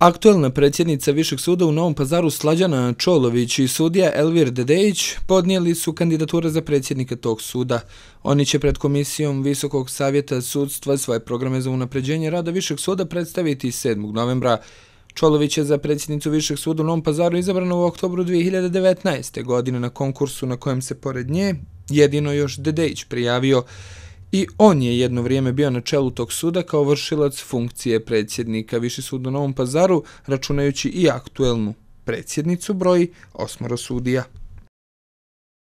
Aktuelna predsjednica Višeg suda u Novom pazaru Slađana Čolović i sudija Elvir Dedejić podnijeli su kandidature za predsjednika tog suda. Oni će pred Komisijom Visokog savjeta sudstva svoje programe za unapređenje rada Višeg suda predstaviti 7. novembra. Čolović je za predsjednicu Višeg suda u Novom pazaru izabrano u oktobru 2019. godine na konkursu na kojem se pored nje jedino još Dedejić prijavio. I on je jedno vrijeme bio na čelu tog suda kao vršilac funkcije predsjednika Viši sud u Novom Pazaru, računajući i aktuelnu predsjednicu broji osmoro sudija.